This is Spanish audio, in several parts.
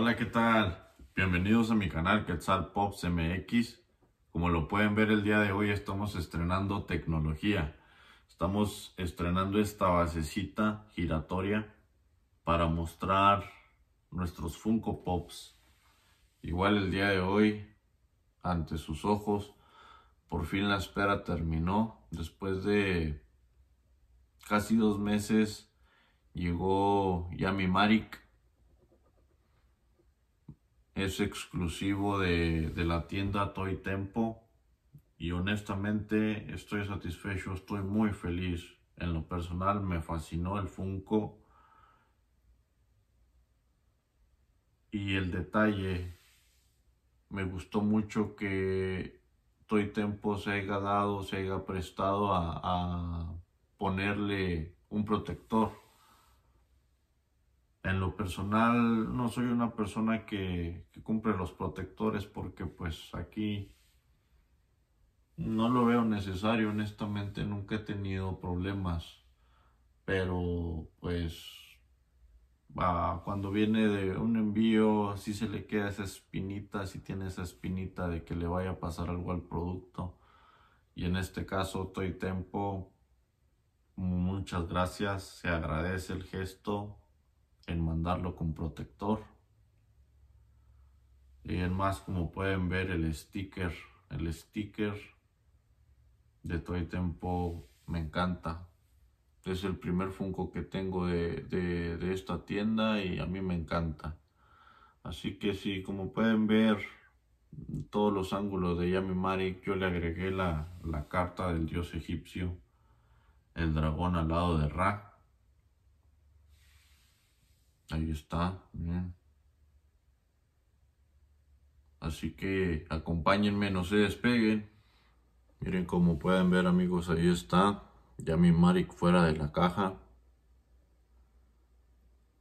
Hola, ¿qué tal? Bienvenidos a mi canal Quetzal Pops MX. Como lo pueden ver el día de hoy estamos estrenando tecnología. Estamos estrenando esta basecita giratoria para mostrar nuestros Funko Pops. Igual el día de hoy, ante sus ojos, por fin la espera terminó. Después de casi dos meses llegó ya mi Marik es exclusivo de, la tienda Toy Tempo y honestamente estoy satisfecho, estoy muy feliz. En lo personal me fascinó el Funko y el detalle. Me gustó mucho que Toy Tempo se haya dado, se haya prestado a, a ponerle un protector en lo personal, no soy una persona que, cumple los protectores porque pues aquí no lo veo necesario, honestamente nunca he tenido problemas, pero pues cuando viene de un envío, si se le queda esa espinita, si tiene esa espinita de que le vaya a pasar algo al producto. Y en este caso, Toy Tempo, muchas gracias, se agradece el gesto, en mandarlo con protector. Y en más, como pueden ver, el sticker, el sticker de Toy Tempo me encanta. Es el primer Funko que tengo de, esta tienda y a mí me encanta. Así que sí, como pueden ver, todos los ángulos de Yami Mari, yo le agregué la, la carta del dios egipcio, el dragón al lado de Ra ahí está. Así que acompáñenme, no se despeguen. Miren como pueden ver amigos, ahí está. Ya mi Maric fuera de la caja.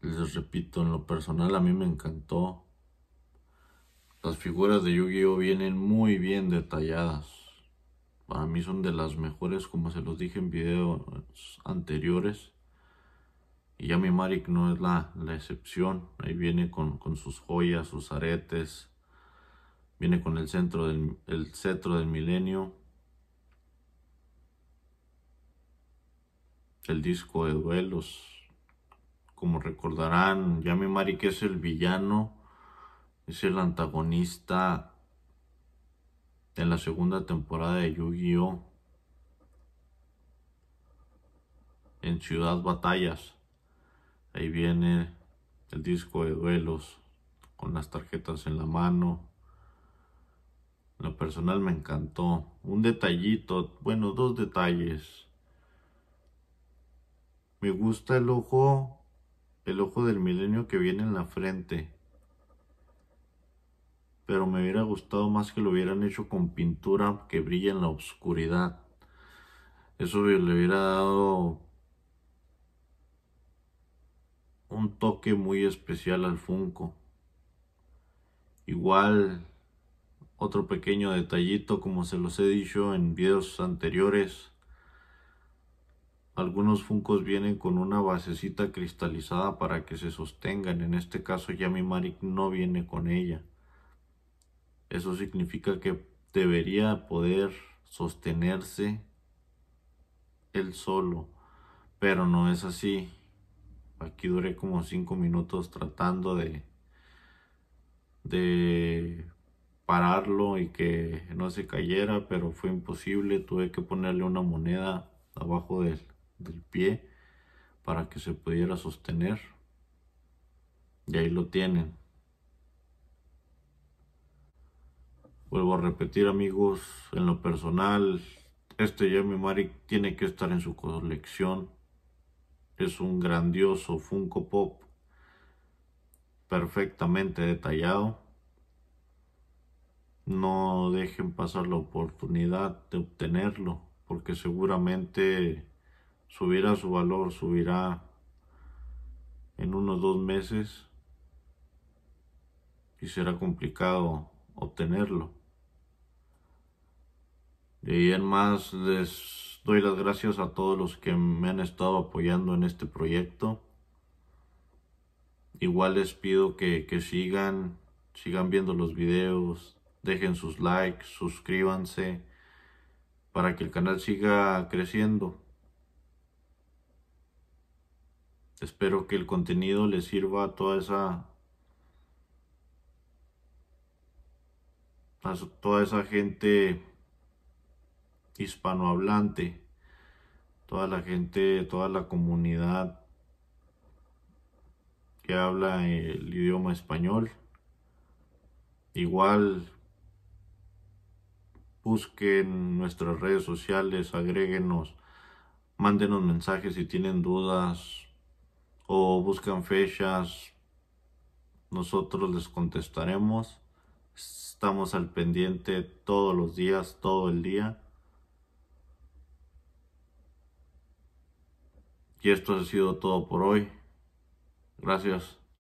Les repito, en lo personal a mí me encantó. Las figuras de Yu-Gi-Oh vienen muy bien detalladas. Para mí son de las mejores, como se los dije en videos anteriores. Y Yami Marik no es la, excepción. Ahí viene con, sus joyas, sus aretes. Viene con el, centro del, cetro del milenio. El disco de duelos. Como recordarán, Yami Marik es el villano. Es el antagonista en la segunda temporada de Yu-Gi-Oh! En Ciudad Batallas. Ahí viene el disco de duelos con las tarjetas en la mano. lo personal me encantó. Un detallito, bueno, dos detalles. Me gusta el ojo, el ojo del milenio que viene en la frente. Pero me hubiera gustado más que lo hubieran hecho con pintura que brilla en la oscuridad. Eso le hubiera dado un toque muy especial al Funko. Igual, otro pequeño detallito, como se los he dicho en videos anteriores, algunos Funcos vienen con una basecita cristalizada para que se sostengan. En este caso ya mi Marik no viene con ella. Eso significa que debería poder sostenerse él solo. Pero no es así aquí duré como 5 minutos tratando de, de pararlo y que no se cayera, pero fue imposible. Tuve que ponerle una moneda abajo del, del pie para que se pudiera sostener. Y ahí lo tienen. Vuelvo a repetir amigos, en lo personal, este Jeremy Mari tiene que estar en su colección es un grandioso Funko Pop perfectamente detallado. No dejen pasar la oportunidad de obtenerlo porque seguramente subirá su valor, subirá en unos dos meses y será complicado obtenerlo. y en más de Doy las gracias a todos los que me han estado apoyando en este proyecto. Igual les pido que, sigan, sigan viendo los videos, dejen sus likes, suscríbanse para que el canal siga creciendo. Espero que el contenido les sirva a toda esa a toda esa gente hispanohablante, toda la gente, toda la comunidad que habla el idioma español. Igual busquen nuestras redes sociales, agréguenos, mándenos mensajes si tienen dudas o buscan fechas. Nosotros les contestaremos. Estamos al pendiente todos los días, todo el día. Y esto ha sido todo por hoy. Gracias.